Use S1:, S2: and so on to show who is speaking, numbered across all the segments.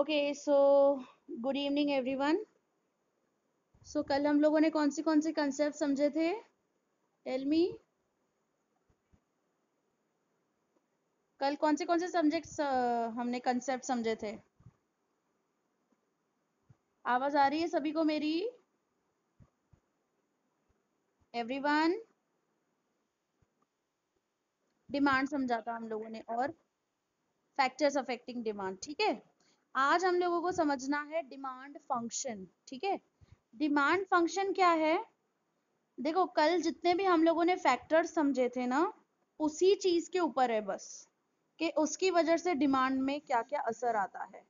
S1: Okay so good evening everyone so कल हम लोगों ने कौन से कौन से कंसेप्ट समझे थे टेल मी कल कौन से कौन से सब्जेक्ट हमने कंसेप्ट समझे थे आवाज आ रही है सभी को मेरी एवरीवन डिमांड समझा था हम लोगों ने और फैक्टर्स अफेक्टिंग डिमांड ठीक है आज हम लोगों को समझना है डिमांड फंक्शन ठीक है डिमांड फंक्शन क्या है देखो कल जितने भी हम लोगों ने फैक्टर्स समझे थे ना उसी चीज के ऊपर है बस कि उसकी वजह से डिमांड में क्या क्या असर आता है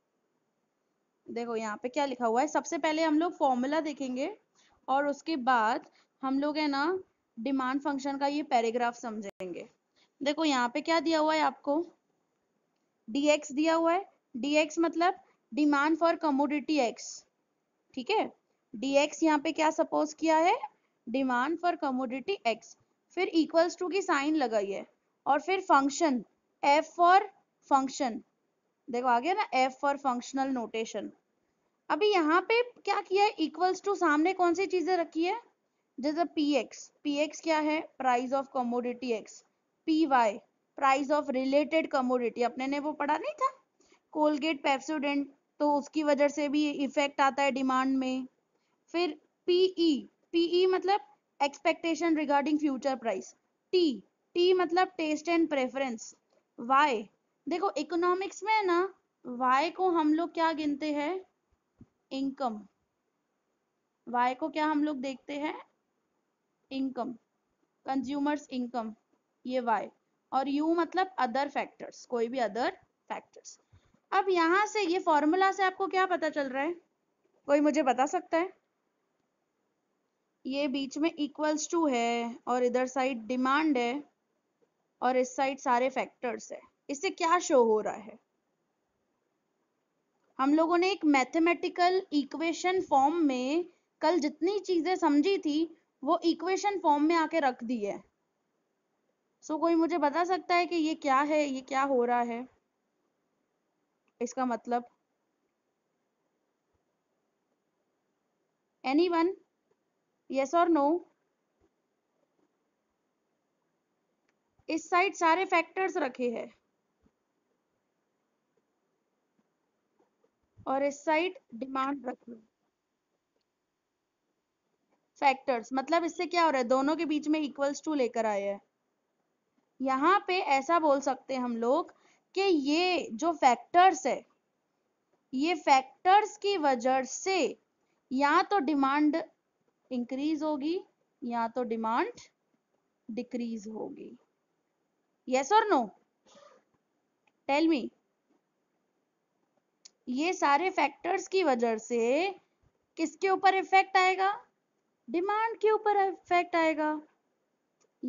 S1: देखो यहाँ पे क्या लिखा हुआ है सबसे पहले हम लोग फॉर्मूला देखेंगे और उसके बाद हम लोग है ना डिमांड फंक्शन का ये पैराग्राफ समझेंगे देखो यहाँ पे क्या दिया हुआ है आपको डीएक्स दिया हुआ है डी एक्स मतलब डिमांड फॉर कमोडिटी एक्स ठीक है डी एक्स यहाँ पे क्या सपोज किया है डिमांड फॉर कमोडिटी एक्स फिर इक्वल्स टू की साइन लगाइए और फिर फंक्शन एफ फॉर फंक्शन देखो आ गया ना एफ फॉर फंक्शनल नोटेशन अभी यहाँ पे क्या किया है इक्वल्स टू सामने कौन सी चीजें रखी है जैसे पी एक्स पी एक्स क्या है price of commodity X P Y price of related commodity अपने ने वो पढ़ा नहीं था कोलगेट पेप्सोडेंट तो उसकी वजह से भी इफेक्ट आता है डिमांड में फिर पीई पीई e, e मतलब expectation regarding future price T T मतलब टेस्ट एंड प्रेफरेंस वाई देखो इकोनॉमिक्स में ना वाई को हम लोग क्या गिनते हैं इनकम वाई को क्या हम लोग देखते हैं इनकम कंज्यूमर्स इनकम ये वाई और यू मतलब अदर फैक्टर्स कोई भी अदर फैक्टर्स अब यहां से ये फॉर्मूला से आपको क्या पता चल रहा है कोई मुझे बता सकता है ये बीच में इक्वल्स टू है और इधर साइड डिमांड है और इस साइड सारे फैक्टर्स है इससे क्या शो हो रहा है हम लोगों ने एक मैथमेटिकल इक्वेशन फॉर्म में कल जितनी चीजें समझी थी वो इक्वेशन फॉर्म में आके रख दी है सो so, कोई मुझे बता सकता है कि ये क्या है ये क्या हो रहा है इसका मतलब एनी वन यस और नो इस साइड सारे फैक्टर्स रखे हैं और इस साइड डिमांड रखी फैक्टर्स मतलब इससे क्या हो रहा है दोनों के बीच में इक्वल्स टू लेकर आए हैं यहाँ पे ऐसा बोल सकते हैं हम लोग कि ये जो फैक्टर्स है ये फैक्टर्स की वजह से या तो डिमांड इंक्रीज होगी या तो डिमांड डिक्रीज होगी यस और नो टेल मी ये सारे फैक्टर्स की वजह से किसके ऊपर इफेक्ट आएगा डिमांड के ऊपर इफेक्ट आएगा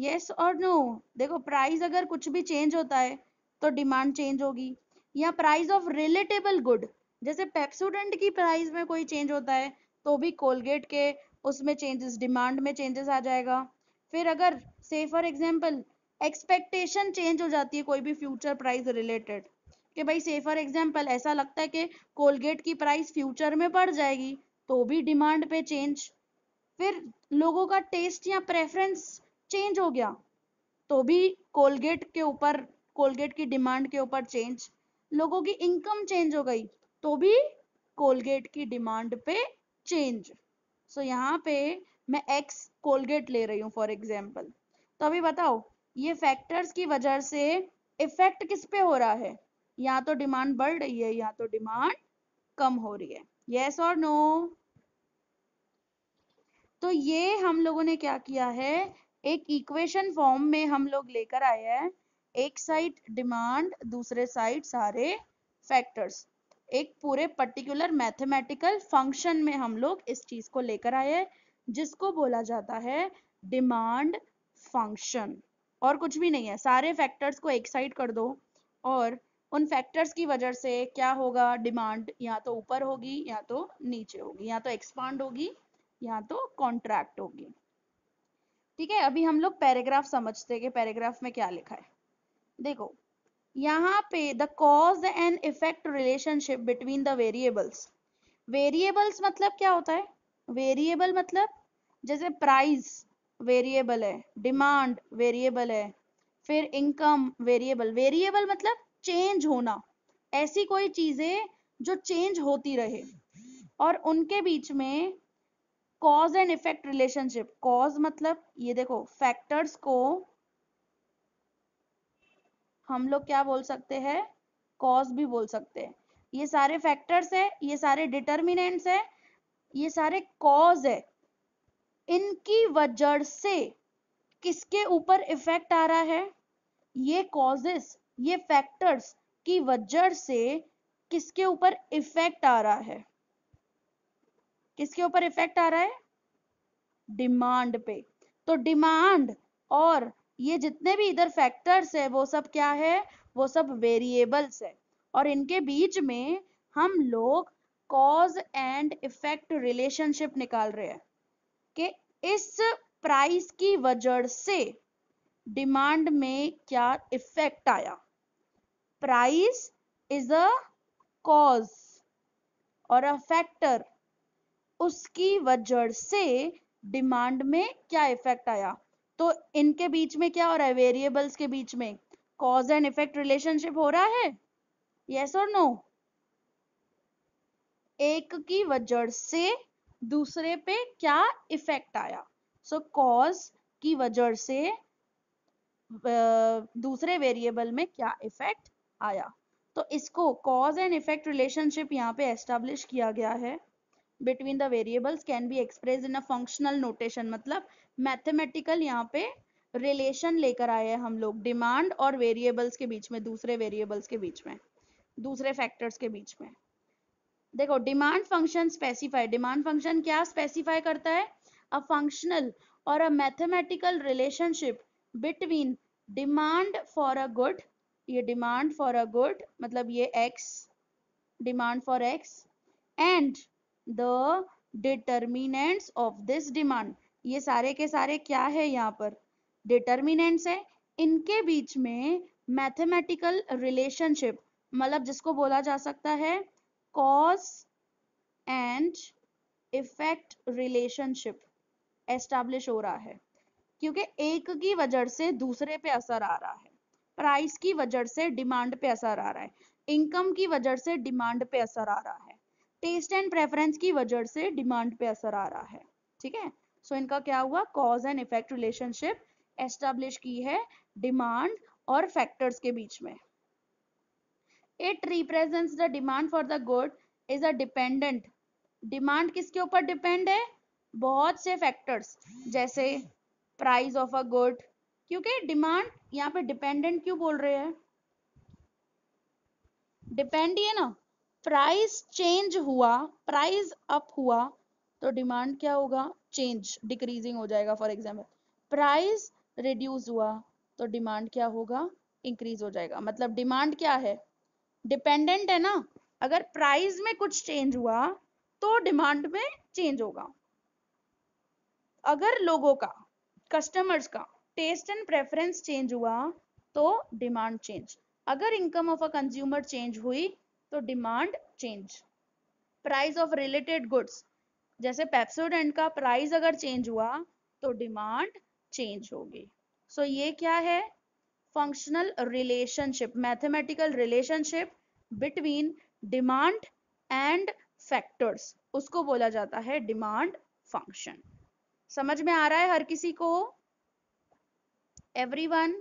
S1: यस और नो देखो प्राइस अगर कुछ भी चेंज होता है तो डिमांड चेंज होगी या प्राइस ऑफ रिलेटेबल गुड जैसे पेप्सोडेंट की प्राइस में कोई चेंज होता है तो भी कोलगेट के उसमें चेंजेस डिमांड में चेंजेस आ जाएगा फिर अगर से फॉर एग्जाम्पल एक्सपेक्टेशन चेंज हो जाती है कोई भी फ्यूचर प्राइस रिलेटेड कि भाई से फॉर एग्जाम्पल ऐसा लगता है कि कोलगेट की प्राइस फ्यूचर में बढ़ जाएगी तो भी डिमांड पे चेंज फिर लोगों का टेस्ट या प्रेफरेंस चेंज हो गया तो भी कोलगेट के ऊपर कोलगेट की डिमांड के ऊपर चेंज लोगों की इनकम चेंज हो गई तो भी कोलगेट की डिमांड पे चेंज सो so, यहाँ पे मैं एक्स कोलगेट ले रही हूँ फॉर एग्जाम्पल तो अभी बताओ ये फैक्टर्स की वजह से इफेक्ट किस पे हो रहा है या तो डिमांड बढ़ रही है या तो डिमांड कम हो रही है यस और नो तो ये हम लोगों ने क्या किया है एक इक्वेशन फॉर्म में हम लोग लेकर आए हैं एक साइड डिमांड दूसरे साइड सारे फैक्टर्स एक पूरे पर्टिकुलर मैथमेटिकल फंक्शन में हम लोग इस चीज को लेकर आए जिसको बोला जाता है डिमांड फंक्शन और कुछ भी नहीं है सारे फैक्टर्स को एक साइड कर दो और उन फैक्टर्स की वजह से क्या होगा डिमांड या तो ऊपर होगी या तो नीचे होगी या तो एक्सपांड होगी या तो कॉन्ट्रैक्ट होगी ठीक है अभी हम लोग पैराग्राफ समझते हैं कि पैराग्राफ में क्या लिखा है देखो यहाँ पे the cause and effect relationship between the variables variables मतलब क्या होता है वेरिएबल मतलब जैसे प्राइस वेरिएबल है डिमांड वेरिएबल है फिर इनकम वेरिएबल वेरिएबल मतलब चेंज होना ऐसी कोई चीजें जो चेंज होती रहे और उनके बीच में cause and effect relationship cause मतलब ये देखो फैक्टर्स को हम लोग क्या बोल सकते हैं कॉज भी बोल सकते हैं ये सारे फैक्टर्स है ये सारे डिटर्मिनेंट्स है ये सारे कॉज है इनकी वजह से किसके ऊपर इफेक्ट आ रहा है ये कॉजेस ये फैक्टर्स की वजह से किसके ऊपर इफेक्ट आ रहा है किसके ऊपर इफेक्ट आ रहा है डिमांड पे तो डिमांड और ये जितने भी इधर फैक्टर्स है वो सब क्या है वो सब वेरिएबल्स है और इनके बीच में हम लोग कॉज एंड इफेक्ट रिलेशनशिप निकाल रहे हैं कि इस प्राइस की वजह से डिमांड में क्या इफेक्ट आया प्राइस इज अ कॉज और अ फैक्टर उसकी वजह से डिमांड में क्या इफेक्ट आया तो इनके बीच में क्या हो रहा है वेरिएबल्स के बीच में कॉज एंड इफेक्ट रिलेशनशिप हो रहा है यस और नो एक की वजह से दूसरे पे क्या इफेक्ट आया सो so, कॉज की वजह से दूसरे वेरिएबल में क्या इफेक्ट आया तो इसको कॉज एंड इफेक्ट रिलेशनशिप यहाँ पे एस्टेब्लिश किया गया है between the variables can be express in a functional notation मतलब मैथमेटिकल यहाँ पे रिलेशन लेकर आए हैं हम लोग डिमांड और वेरिएबल्स के बीच में दूसरे वेरिएबल्स के बीच में दूसरे फैक्टर्स के बीच में देखो demand function specify demand function क्या स्पेसिफाई करता है अ फंक्शनल और a mathematical relationship between demand for a good ये डिमांड फॉर अ गुड मतलब ये X demand for X and the determinants of this demand ये सारे के सारे क्या है यहाँ पर डिटर्मिनेंट्स है इनके बीच में मैथमेटिकल रिलेशनशिप मतलब जिसको बोला जा सकता है cause and effect relationship establish हो रहा है क्योंकि एक की वजह से दूसरे पे असर आ रहा है प्राइस की वजह से डिमांड पे असर आ रहा है इनकम की वजह से डिमांड पे असर आ रहा है टेस्ट एंड प्रेफरेंस की वजह से डिमांड पे असर आ रहा है ठीक है सो इनका क्या हुआ cause and effect relationship establish की है डिमांड और फैक्टर्स के बीच में it represents the demand for the good is a dependent demand किसके ऊपर डिपेंड है बहुत से फैक्टर्स जैसे प्राइस ऑफ अ गुड क्योंकि डिमांड यहाँ पे डिपेंडेंट क्यों बोल रहे हैं डिपेंड ही है ना प्राइस चेंज हुआ प्राइस अप हुआ तो डिमांड क्या होगा चेंज डिक्रीजिंग हो जाएगा फॉर एग्जाम्पल प्राइस रिड्यूस हुआ तो डिमांड क्या होगा इंक्रीज हो जाएगा मतलब डिमांड क्या है डिपेंडेंट है ना अगर प्राइस में कुछ चेंज हुआ तो डिमांड में चेंज होगा अगर लोगों का कस्टमर्स का टेस्ट एंड प्रेफरेंस चेंज हुआ तो डिमांड चेंज अगर income of a consumer change हुई तो demand change price of related goods जैसे पेप्सोडेंट का प्राइस अगर चेंज हुआ तो डिमांड चेंज होगी सो so, ये क्या है functional relationship mathematical relationship between demand and factors उसको बोला जाता है डिमांड फंक्शन समझ में आ रहा है हर किसी को एवरीवन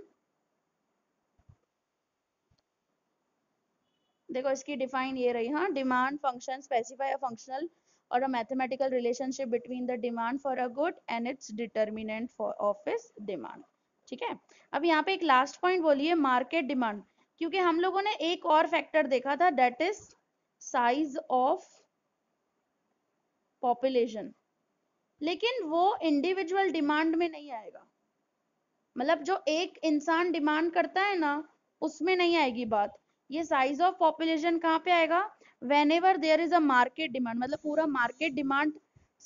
S1: देखो इसकी डिफाइन ये रही हाँ demand function specify a functional और a mathematical relationship between the demand for a good and its determinant for office demand ठीक है अब यहाँ पे एक लास्ट पॉइंट बोलिए मार्केट डिमांड क्योंकि हम लोगों ने एक और फैक्टर देखा था that is size of population लेकिन वो इंडिविजुअल डिमांड में नहीं आएगा मतलब जो एक इंसान डिमांड करता है ना उसमें नहीं आएगी बात ये साइज ऑफ पॉपुलेशन कहाँ पे आएगा whenever there is a market demand मतलब पूरा मार्केट डिमांड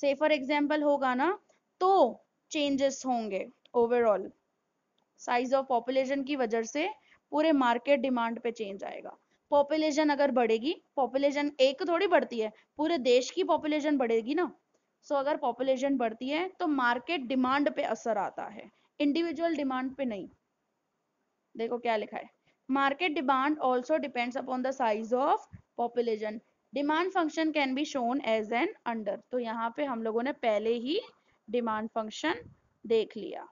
S1: से फॉर एग्जाम्पल होगा ना तो चेंजेस होंगे ओवरऑल साइज ऑफ पॉपुलेशन की वजह से पूरे मार्केट डिमांड पे चेंज आएगा पॉपुलेशन अगर बढ़ेगी पॉपुलेशन एक थोड़ी बढ़ती है पूरे देश की पॉपुलेशन बढ़ेगी ना सो so, अगर पॉपुलेशन बढ़ती है तो मार्केट डिमांड पे असर आता है इंडिविजुअल डिमांड पे नहीं देखो क्या लिखा है Market demand also depends upon the size of population. Demand function can be shown as an under. तो यहाँ पे हम लोगों ने पहले ही demand function देख लिया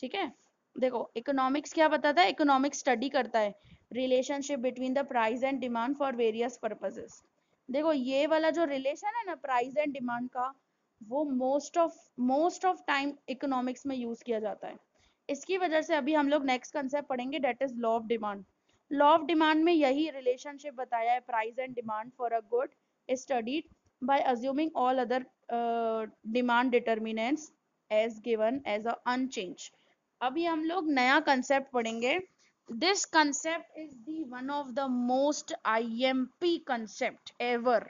S1: ठीक है देखो इकोनॉमिक्स क्या बताता है इकोनॉमिक स्टडी करता है relationship between the price and demand for various purposes देखो ये वाला जो रिलेशन है ना प्राइस एंड डिमांड का वो most of most of time economics में यूज किया जाता है इसकी वजह से अभी हम लोग नेक्स्ट कंसेप्ट पढ़ेंगे that is law of demand law of demand में यही रिलेशनशिप बताया है price and demand for a good studied by assuming all other demand demand as given as a unchange अभी हम लोग नया कंसेप्ट पढ़ेंगे this concept is the one of the most IMP concept ever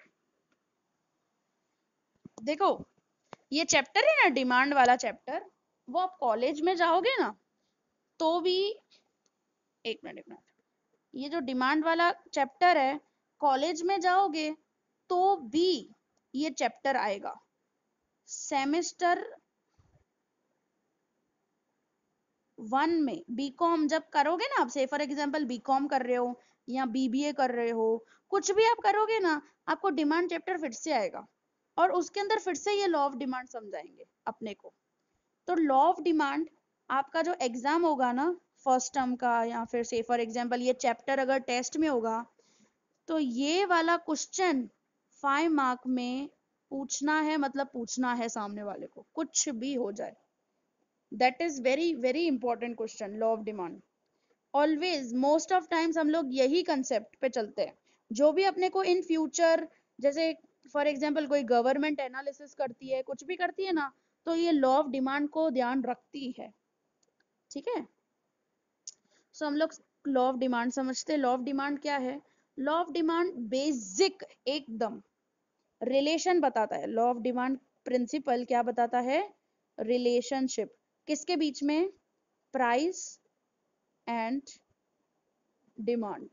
S1: देखो ये chapter है ना demand वाला चैप्टर वो आप कॉलेज में जाओगे ना तो भी एक मिनट एक मिनट ये जो डिमांड वाला चैप्टर है कॉलेज में जाओगे तो भी ये चैप्टर आएगा सेमेस्टर वन में बीकॉम जब करोगे ना आप से फॉर एग्जाम्पल बीकॉम कर रहे हो या बीबीए कर रहे हो कुछ भी आप करोगे ना आपको डिमांड चैप्टर फिर से आएगा और उसके अंदर फिर से ये लॉ ऑफ डिमांड समझाएंगे अपने को तो लॉ ऑफ डिमांड आपका जो एग्जाम होगा ना फर्स्ट टर्म का या फिर से फॉर एग्जाम्पल ये चैप्टर अगर टेस्ट में होगा तो ये वाला क्वेश्चन फाइव मार्क में पूछना है मतलब पूछना है सामने वाले को कुछ भी हो जाए that is very very important question law of demand always most of times हम लोग यही कंसेप्ट पे चलते हैं जो भी अपने को इन फ्यूचर जैसे फॉर एग्जाम्पल कोई गवर्नमेंट एनालिसिस करती है कुछ भी करती है ना तो ये लॉ ऑफ डिमांड को ध्यान रखती है ठीक है सो हम लोग लॉ ऑफ डिमांड समझते हैं लॉ ऑफ डिमांड क्या है लॉ ऑफ डिमांड बेसिक एकदम रिलेशन बताता है लॉ ऑफ डिमांड प्रिंसिपल क्या बताता है रिलेशनशिप किसके बीच में प्राइस एंड डिमांड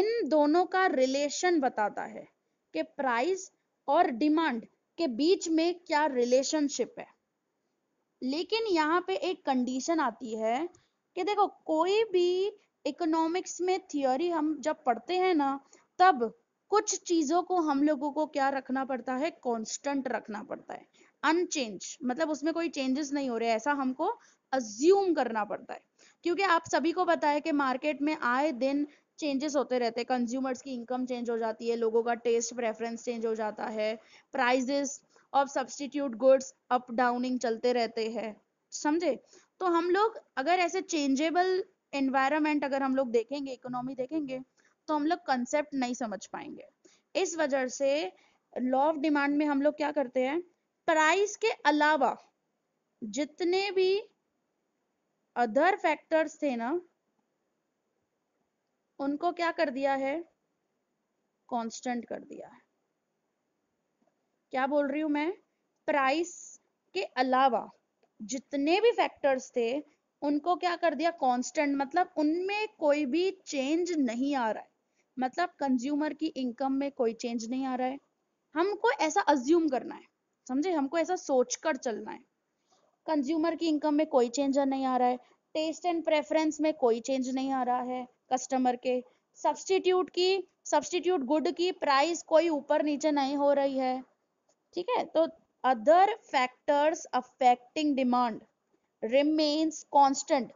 S1: इन दोनों का रिलेशन बताता है कि प्राइस और डिमांड के बीच में क्या रिलेशनशिप है लेकिन यहाँ पे एक कंडीशन आती है कि देखो कोई भी इकोनॉमिक्स में थियोरी हम जब पढ़ते हैं ना तब कुछ चीजों को हम लोगों को क्या रखना पड़ता है कांस्टेंट रखना पड़ता है अनचेंज मतलब उसमें कोई चेंजेस नहीं हो रहे ऐसा हमको अज्यूम करना पड़ता है क्योंकि आप सभी को पता है कि मार्केट में आए दिन चेंजेस होते रहते हैं कंज्यूमर्स की इनकम चेंज हो जाती है लोगों का टेस्ट प्रेफरेंस चेंज हो जाता है prices of substitute goods up downing चलते रहते हैं समझे तो हम लोग अगर ऐसे चेंजेबल एनवायरमेंट अगर हम लोग देखेंगे इकोनॉमी देखेंगे तो हम लोग कंसेप्ट नहीं समझ पाएंगे इस वजह से लॉ ऑफ डिमांड में हम लोग क्या करते हैं प्राइस के अलावा जितने भी अदर फैक्टर्स थे ना उनको क्या कर दिया है कांस्टेंट कर दिया है क्या बोल रही हूँ मैं प्राइस के अलावा जितने भी फैक्टर्स थे उनको क्या कर दिया कांस्टेंट मतलब उनमें कोई भी चेंज नहीं आ रहा है मतलब कंज्यूमर की इनकम में कोई चेंज नहीं आ रहा है हमको ऐसा अज्यूम करना है समझे हमको ऐसा सोचकर चलना है कंज्यूमर की इनकम में कोई चेंज नहीं आ रहा है टेस्ट एंड प्रेफरेंस में कोई चेंज नहीं आ रहा है कस्टमर के सब्सटीट्यूट की सब्सटीट्यूट गुड की प्राइस कोई ऊपर नीचे नहीं हो रही है ठीक है तो other factors affecting demand remains constant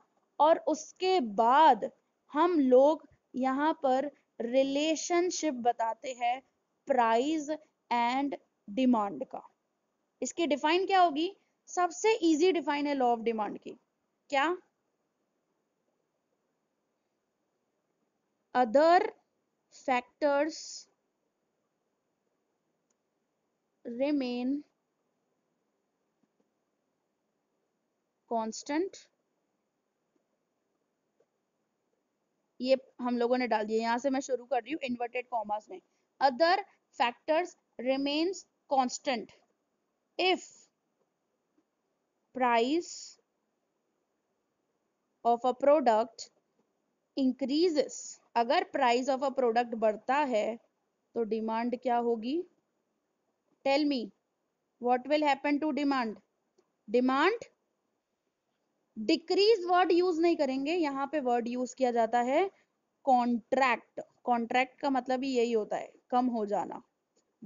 S1: और उसके बाद हम लोग यहाँ पर रिलेशनशिप बताते हैं प्राइस एंड डिमांड का इसकी डिफाइन क्या होगी सबसे इजी डिफाइन है लॉ ऑफ डिमांड की क्या अदर फैक्टर्स remain constant ये हम लोगों ने डाल दिया यहां से मैं शुरू कर रही हूं इन्वर्टेड कॉमास में other factors remains constant if price of a product increases अगर प्राइस ऑफ अ प्रोडक्ट बढ़ता है तो डिमांड क्या होगी tell me what will happen to demand demand decrease word use नहीं करेंगे यहाँ पे वर्ड यूज किया जाता है कॉन्ट्रैक्ट कॉन्ट्रैक्ट का मतलब ही यही होता है कम हो जाना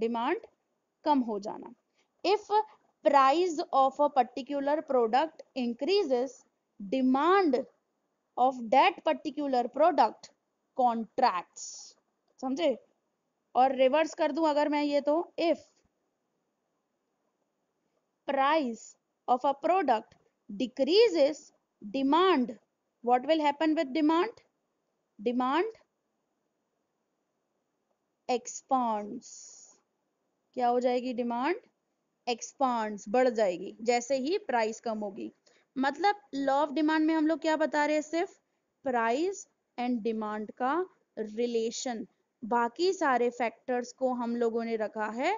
S1: डिमांड कम हो जाना if price of a particular product increases demand of that particular product contract समझे और रिवर्स कर दू अगर मैं ये तो if price of a product decreases demand what will happen with demand demand expands क्या हो जाएगी डिमांड एक्सपांड्स बढ़ जाएगी जैसे ही प्राइस कम होगी मतलब लॉ ऑफ डिमांड में हम लोग क्या बता रहे हैं सिर्फ प्राइस एंड डिमांड का रिलेशन बाकी सारे फैक्टर्स को हम लोगों ने रखा है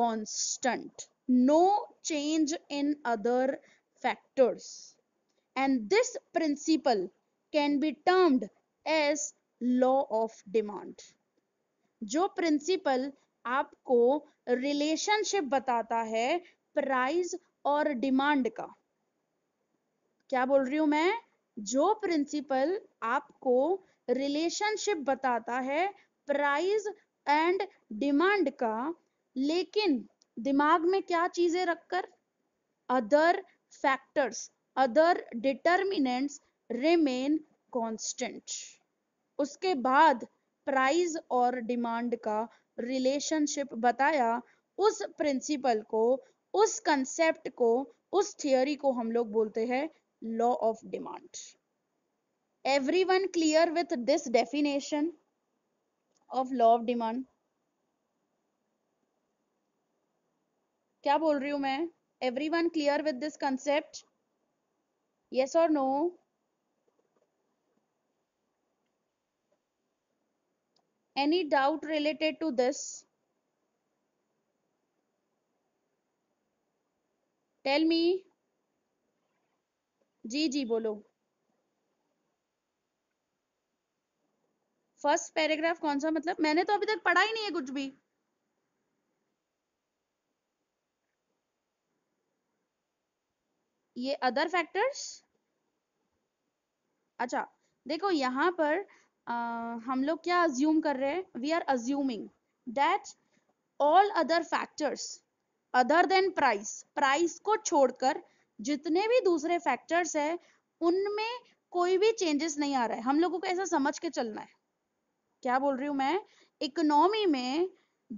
S1: constant no change in other factors and this principle can be termed as law of demand jo principle aapko relationship batata hai price aur demand ka kya bol rahi hu main jo principle aapko relationship batata hai price and demand ka lekin दिमाग में क्या चीजें रखकर other factors other determinants remain constant उसके बाद price और demand का relationship बताया उस प्रिंसिपल को उस कंसेप्ट को उस थियोरी को हम लोग बोलते हैं law of demand everyone clear with this definition of law of demand क्या बोल रही हूँ मैं every one clear with this concept yes और no any doubt related to this tell me जी जी बोलो फर्स्ट पैराग्राफ कौन सा मतलब मैंने तो अभी तक पढ़ा ही नहीं है कुछ भी ये अदर फैक्टर्स अच्छा देखो यहाँ पर आ, हम लोग क्या अज्यूम कर रहे हैं we are assuming that all other factors other than price price को छोड़कर जितने भी दूसरे फैक्टर्स है उनमें कोई भी चेंजेस नहीं आ रहा है हम लोगों को ऐसा समझ के चलना है क्या बोल रही हूँ मैं इकोनॉमी में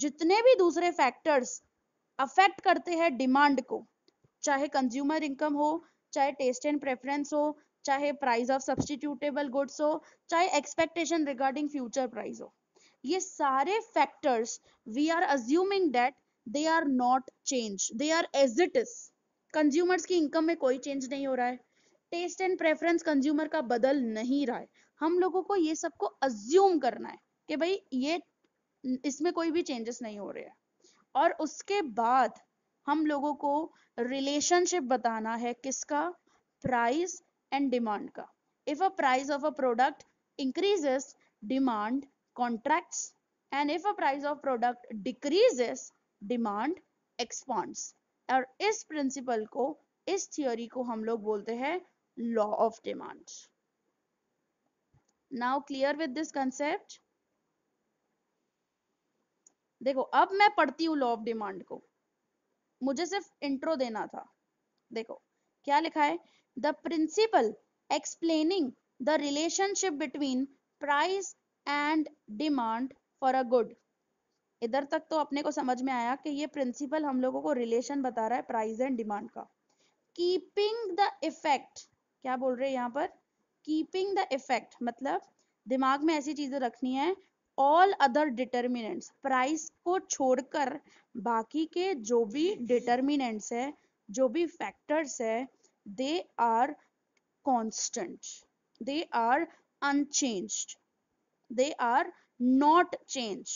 S1: जितने भी दूसरे फैक्टर्स अफेक्ट करते हैं डिमांड को चाहे कंज्यूमर इनकम हो चाहे टेस्ट एंड प्रेफरेंस हो चाहे प्राइस ऑफ सब्सटीट्यूटेबल गुड्स हो चाहे एक्सपेक्टेशन रिगार्डिंग फ्यूचर प्राइस हो ये सारे factors we are assuming that they are not change they are as it is consumers की इनकम में कोई चेंज नहीं हो रहा है टेस्ट एंड प्रेफरेंस कंज्यूमर का बदल नहीं रहा है हम लोगों को ये सबको अज्यूम करना है कि भाई ये इसमें कोई भी चेंजेस नहीं हो रहे हैं और उसके बाद हम लोगों को रिलेशनशिप बताना है किसका प्राइस एंड डिमांड का if a price of a product increases demand contracts and if a price of product decreases demand expands और इस प्रिंसिपल को इस थियोरी को हम लोग बोलते हैं law of demand now clear with this concept देखो अब मैं पढ़ती हूँ लॉ ऑफ डिमांड को मुझे सिर्फ इंट्रो देना था देखो क्या लिखा है the principle explaining the relationship between price and demand for a good इधर तक तो अपने को समझ में आया कि ये प्रिंसिपल हम लोगों को रिलेशन बता रहा है प्राइस एंड डिमांड का कीपिंग द इफेक्ट क्या बोल रहे हैं यहाँ पर कीपिंग द इफेक्ट मतलब दिमाग में ऐसी चीजें रखनी है ऑल अदर डिटर्मिनेंट्स प्राइस को छोड़कर बाकी के जो भी डिटर्मिनेंट्स है जो भी फैक्टर्स है they are constant they are unchange they are not change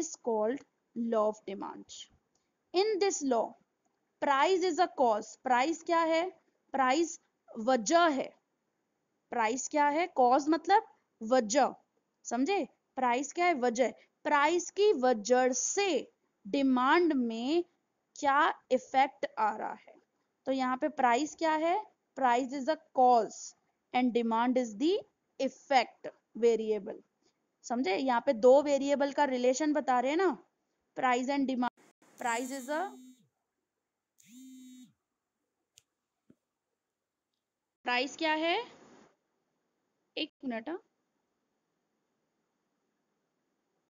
S1: is called law of demand in this law price is a cause price क्या है प्राइस वजह है प्राइस क्या है कॉज मतलब वजह समझे प्राइस क्या है वजह प्राइस की वजह से डिमांड में क्या इफेक्ट आ रहा है तो यहाँ पे प्राइस क्या है price is a cause and demand is the effect variable समझे यहाँ पे दो वेरिएबल का रिलेशन बता रहे हैं ना price and demand price is a price क्या है एक मिनट हाँ।